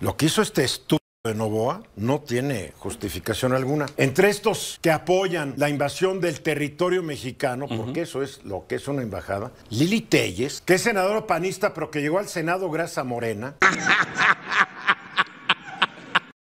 Lo que hizo este estúpido de Novoa no tiene justificación alguna. Entre estos que apoyan la invasión del territorio mexicano, porque eso es lo que es una embajada, Lili Telles, que es senadora panista pero que llegó al Senado grasa morena.